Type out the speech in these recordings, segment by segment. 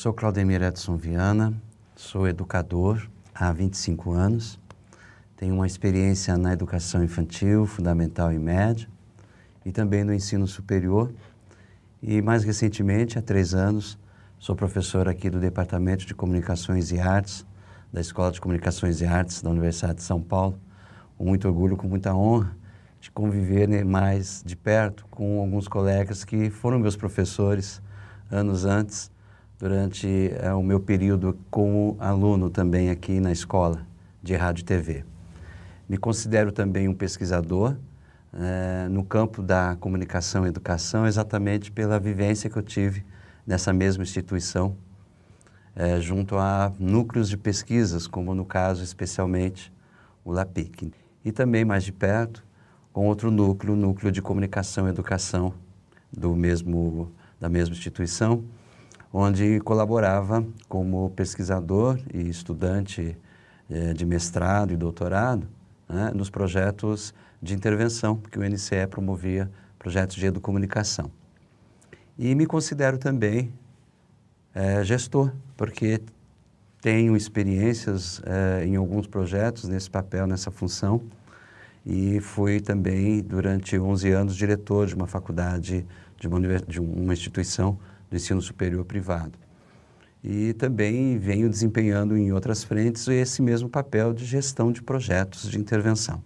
Sou Claudemir Edson Viana, sou educador há 25 anos, tenho uma experiência na educação infantil, fundamental e média, e também no ensino superior. E mais recentemente, há três anos, sou professor aqui do Departamento de Comunicações e Artes, da Escola de Comunicações e Artes da Universidade de São Paulo. Com muito orgulho, com muita honra de conviver mais de perto com alguns colegas que foram meus professores anos antes durante eh, o meu período como aluno também aqui na escola de rádio e TV. Me considero também um pesquisador eh, no campo da comunicação e educação, exatamente pela vivência que eu tive nessa mesma instituição, eh, junto a núcleos de pesquisas, como no caso especialmente o LAPIC. E também mais de perto, com outro núcleo, o núcleo de comunicação e educação do mesmo, da mesma instituição, onde colaborava como pesquisador e estudante eh, de mestrado e doutorado né, nos projetos de intervenção que o NCE promovia, projetos de educomunicação. E me considero também eh, gestor, porque tenho experiências eh, em alguns projetos nesse papel, nessa função, e fui também, durante 11 anos, diretor de uma faculdade, de uma, de uma instituição do ensino superior privado. E também venho desempenhando em outras frentes esse mesmo papel de gestão de projetos de intervenção.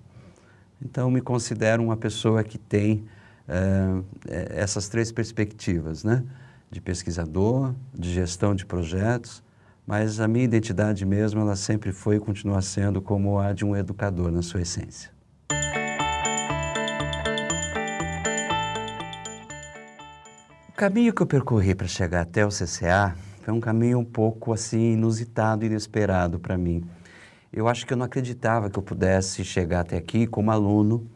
Então, me considero uma pessoa que tem eh, eh, essas três perspectivas, né? De pesquisador, de gestão de projetos, mas a minha identidade mesmo, ela sempre foi e continua sendo como a de um educador na sua essência. caminho que eu percorri para chegar até o CCA foi um caminho um pouco assim inusitado e inesperado para mim. Eu acho que eu não acreditava que eu pudesse chegar até aqui como aluno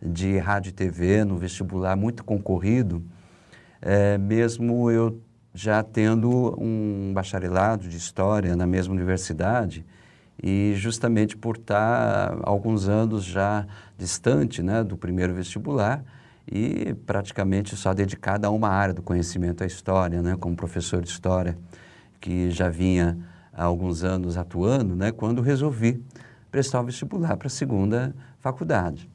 de rádio e TV no vestibular muito concorrido, é, mesmo eu já tendo um bacharelado de história na mesma universidade e justamente por estar tá alguns anos já distante, né, do primeiro vestibular, e praticamente só dedicada a uma área do conhecimento, a história, né, como professor de história, que já vinha há alguns anos atuando, né, quando resolvi prestar o vestibular para a segunda faculdade.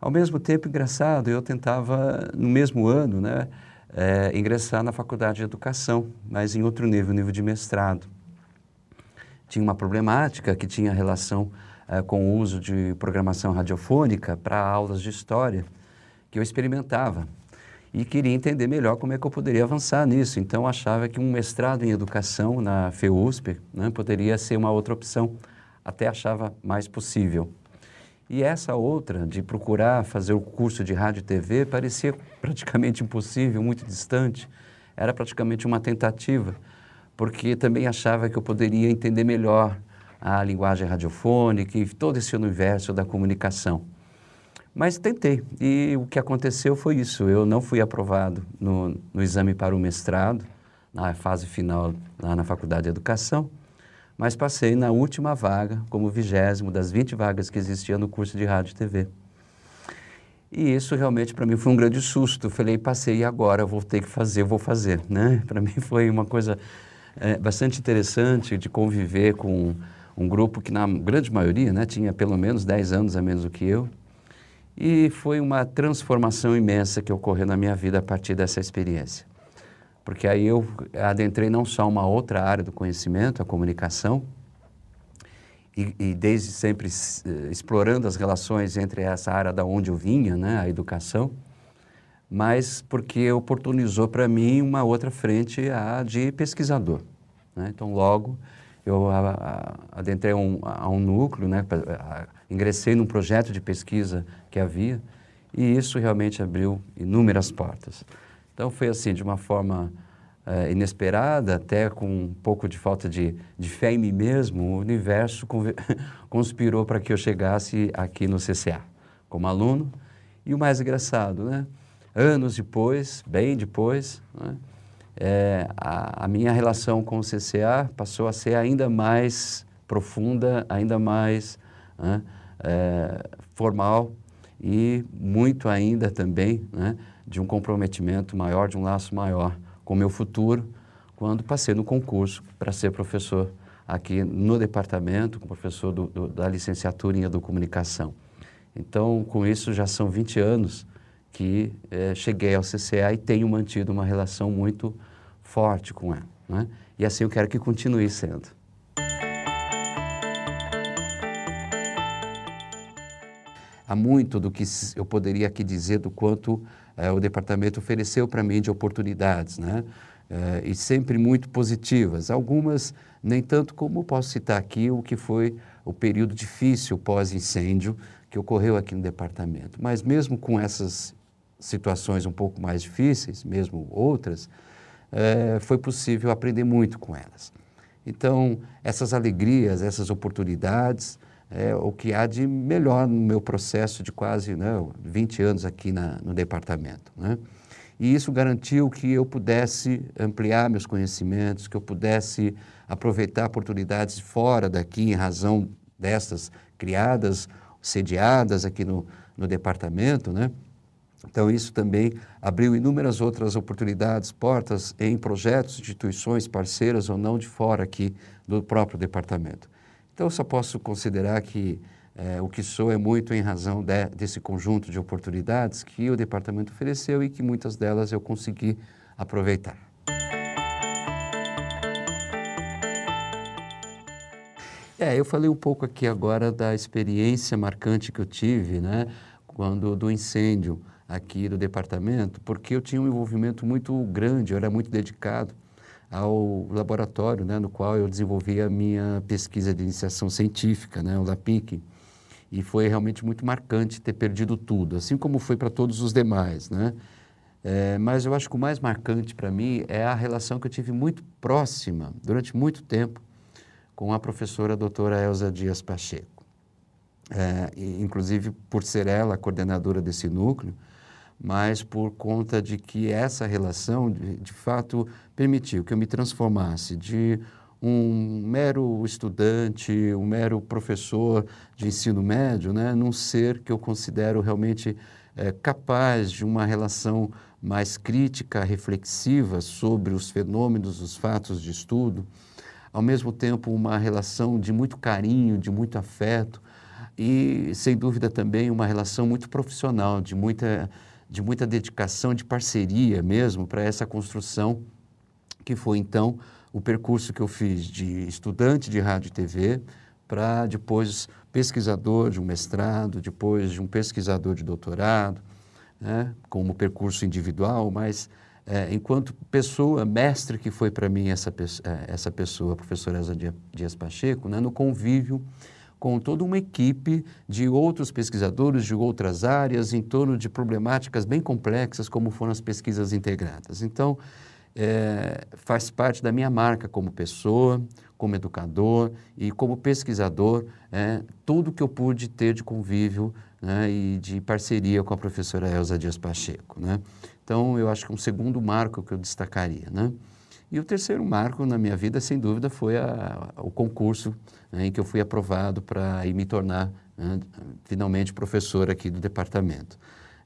Ao mesmo tempo, engraçado, eu tentava, no mesmo ano, né, é, ingressar na faculdade de educação, mas em outro nível, nível de mestrado. Tinha uma problemática que tinha relação é, com o uso de programação radiofônica para aulas de história, que eu experimentava e queria entender melhor como é que eu poderia avançar nisso. Então, achava que um mestrado em educação na FEUSP né, poderia ser uma outra opção, até achava mais possível. E essa outra, de procurar fazer o curso de rádio e TV, parecia praticamente impossível, muito distante. Era praticamente uma tentativa, porque também achava que eu poderia entender melhor a linguagem radiofônica e todo esse universo da comunicação. Mas tentei. E o que aconteceu foi isso. Eu não fui aprovado no, no exame para o mestrado, na fase final lá na Faculdade de Educação, mas passei na última vaga, como vigésimo das 20 vagas que existiam no curso de rádio e TV. E isso realmente para mim foi um grande susto. Eu falei, passei e agora eu vou ter que fazer, vou fazer, né? Para mim foi uma coisa é, bastante interessante de conviver com um grupo que na grande maioria, né, tinha pelo menos 10 anos a menos do que eu, e foi uma transformação imensa que ocorreu na minha vida a partir dessa experiência. Porque aí eu adentrei não só uma outra área do conhecimento, a comunicação, e, e desde sempre eh, explorando as relações entre essa área da onde eu vinha, né, a educação, mas porque oportunizou para mim uma outra frente, a de pesquisador. Né? Então, logo, eu a, a, adentrei um, a um núcleo, né, a, ingressei num projeto de pesquisa que havia e isso realmente abriu inúmeras portas. Então foi assim, de uma forma uh, inesperada, até com um pouco de falta de, de fé em mim mesmo, o universo conspirou para que eu chegasse aqui no CCA como aluno. E o mais engraçado, né? anos depois, bem depois, né? é, a, a, minha relação com o CCA passou a ser ainda mais profunda, ainda mais né? é, formal e muito ainda também né, de um comprometimento maior, de um laço maior com o meu futuro, quando passei no concurso para ser professor aqui no departamento, como professor do, do, da licenciatura em Educomunicação. Então, com isso, já são 20 anos que é, cheguei ao CCA e tenho mantido uma relação muito forte com ela. Né? E assim eu quero que continue sendo. há muito do que eu poderia aqui dizer do quanto eh, o departamento ofereceu para mim de oportunidades, né? Eh, e sempre muito positivas. Algumas nem tanto como posso citar aqui o que foi o período difícil pós-incêndio que ocorreu aqui no departamento. Mas mesmo com essas situações um pouco mais difíceis, mesmo outras, eh, foi possível aprender muito com elas. Então, essas alegrias, essas oportunidades, é, o que há de melhor no meu processo de quase né, 20 anos aqui na, no departamento. Né? E isso garantiu que eu pudesse ampliar meus conhecimentos, que eu pudesse aproveitar oportunidades fora daqui, em razão destas criadas, sediadas aqui no, no departamento, né? Então, isso também abriu inúmeras outras oportunidades, portas em projetos, instituições parceiras ou não de fora aqui do próprio departamento. Então, eu só posso considerar que é, o que sou é muito em razão de, desse conjunto de oportunidades que o departamento ofereceu e que muitas delas eu consegui aproveitar. É, eu falei um pouco aqui agora da experiência marcante que eu tive, né, quando do incêndio aqui do departamento, porque eu tinha um envolvimento muito grande, eu era muito dedicado ao laboratório né, no qual eu desenvolvi a minha pesquisa de iniciação científica, né, o LAPIC, e foi realmente muito marcante ter perdido tudo, assim como foi para todos os demais, né? É, mas eu acho que o mais marcante para mim é a relação que eu tive muito próxima, durante muito tempo, com a professora doutora Elza Dias Pacheco. É, inclusive, por ser ela a coordenadora desse núcleo, mas por conta de que essa relação, de, de fato, permitiu que eu me transformasse de um mero estudante, um mero professor de ensino médio, né, num ser que eu considero realmente é, capaz de uma relação mais crítica, reflexiva sobre os fenômenos, os fatos de estudo, ao mesmo tempo uma relação de muito carinho, de muito afeto e, sem dúvida, também uma relação muito profissional, de muita de muita dedicação, de parceria mesmo para essa construção, que foi então o percurso que eu fiz de estudante de rádio e TV para depois pesquisador de um mestrado, depois de um pesquisador de doutorado, né, como percurso individual, mas é, enquanto pessoa, mestre que foi para mim essa, é, essa pessoa, a professora Elza Dias Pacheco, né, no convívio com toda uma equipe de outros pesquisadores de outras áreas em torno de problemáticas bem complexas, como foram as pesquisas integradas. Então, é, faz parte da minha marca como pessoa, como educador e como pesquisador, é, tudo que eu pude ter de convívio né, e de parceria com a professora Elza Dias Pacheco. Né? Então, eu acho que é um segundo marco que eu destacaria. Né? E o terceiro marco na minha vida, sem dúvida, foi a, o concurso né, em que eu fui aprovado para me tornar né, finalmente professor aqui do departamento.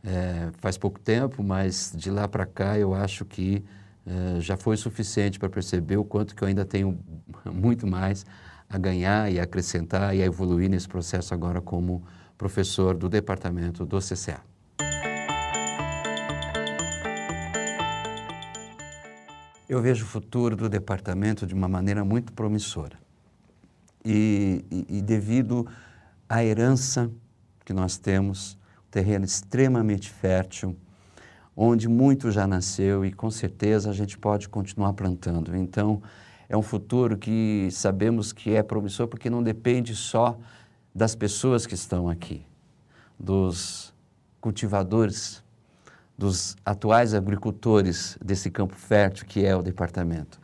É, faz pouco tempo, mas de lá para cá eu acho que é, já foi suficiente para perceber o quanto que eu ainda tenho muito mais a ganhar e a acrescentar e a evoluir nesse processo agora como professor do departamento do CCA. Eu vejo o futuro do departamento de uma maneira muito promissora. E, e, e devido à herança que nós temos, um terreno extremamente fértil, onde muito já nasceu e com certeza a gente pode continuar plantando. Então, é um futuro que sabemos que é promissor porque não depende só das pessoas que estão aqui, dos cultivadores dos atuais agricultores desse campo fértil que é o departamento.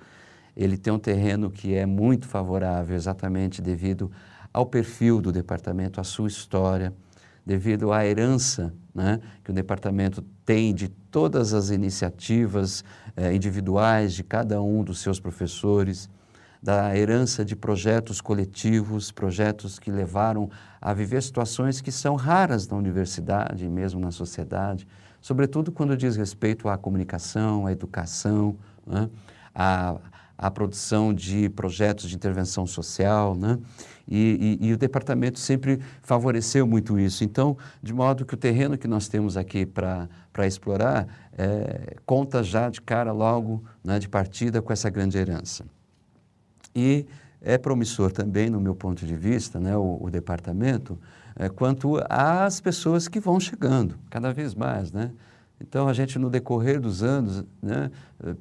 Ele tem um terreno que é muito favorável, exatamente devido ao perfil do departamento, à sua história, devido à herança né, que o departamento tem de todas as iniciativas eh, individuais de cada um dos seus professores, da herança de projetos coletivos, projetos que levaram a viver situações que são raras na universidade e mesmo na sociedade sobretudo quando diz respeito à comunicação, à educação, né? à, à produção de projetos de intervenção social, né? E, e, e, o departamento sempre favoreceu muito isso. Então, de modo que o terreno que nós temos aqui para explorar é, conta já de cara logo né, de partida com essa grande herança. E é promissor também, no meu ponto de vista, né, o, o departamento, é, quanto às pessoas que vão chegando, cada vez mais, né? Então, a gente, no decorrer dos anos, né,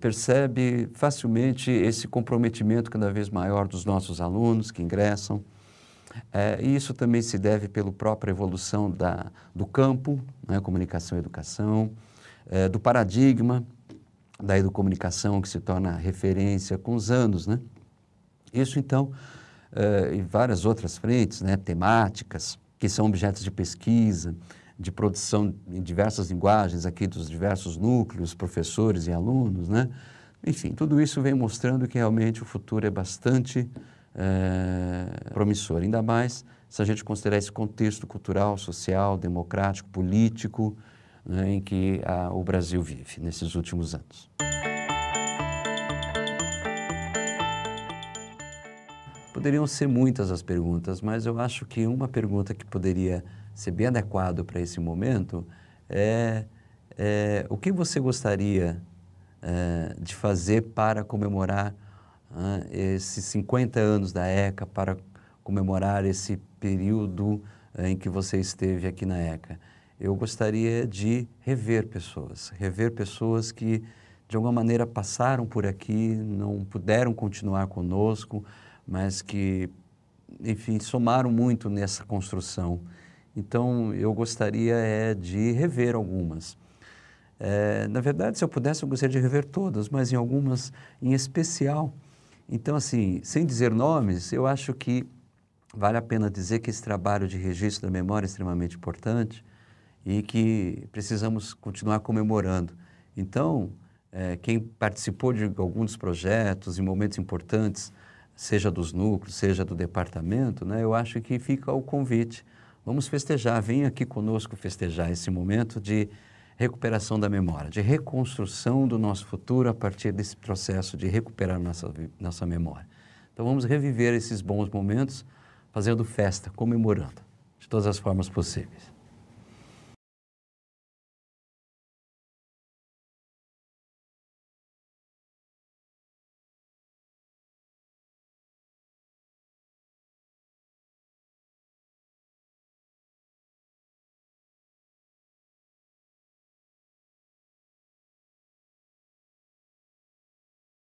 percebe facilmente esse comprometimento cada vez maior dos nossos alunos que ingressam. É, e isso também se deve pela própria evolução da, do campo, né, comunicação e educação, é, do paradigma da educomunicação que se torna referência com os anos. Né? Isso, então, é, várias outras frentes né, temáticas, que são objetos de pesquisa, de produção em diversas linguagens aqui dos diversos núcleos, professores e alunos, né? Enfim, tudo isso vem mostrando que realmente o futuro é bastante é, promissor, ainda mais se a gente considerar esse contexto cultural, social, democrático, político né, em que a, ah, o Brasil vive nesses últimos anos. Poderiam ser muitas as perguntas, mas eu acho que uma pergunta que poderia ser bem adequado para esse momento é, é, o que você gostaria é, de fazer para comemorar esses 50 anos da ECA, para comemorar esse período é, em que você esteve aqui na ECA. Eu gostaria de rever pessoas, rever pessoas que de alguma maneira passaram por aqui, não puderam continuar conosco, mas que, enfim, somaram muito nessa construção. Então, eu gostaria é, de rever algumas. É, na verdade, se eu pudesse, eu gostaria de rever todas, mas em algumas em especial. Então, assim, sem dizer nomes, eu acho que vale a pena dizer que esse trabalho de registro da memória é extremamente importante e que precisamos continuar comemorando. Então, é, quem participou de alguns projetos, em momentos importantes, seja dos núcleos, seja do departamento, né, eu acho que fica o convite. Vamos festejar, venha aqui conosco festejar esse momento de recuperação da memória, de reconstrução do nosso futuro a partir desse processo de recuperar nossa, nossa memória. Então vamos reviver esses bons momentos fazendo festa, comemorando, de todas as formas possíveis.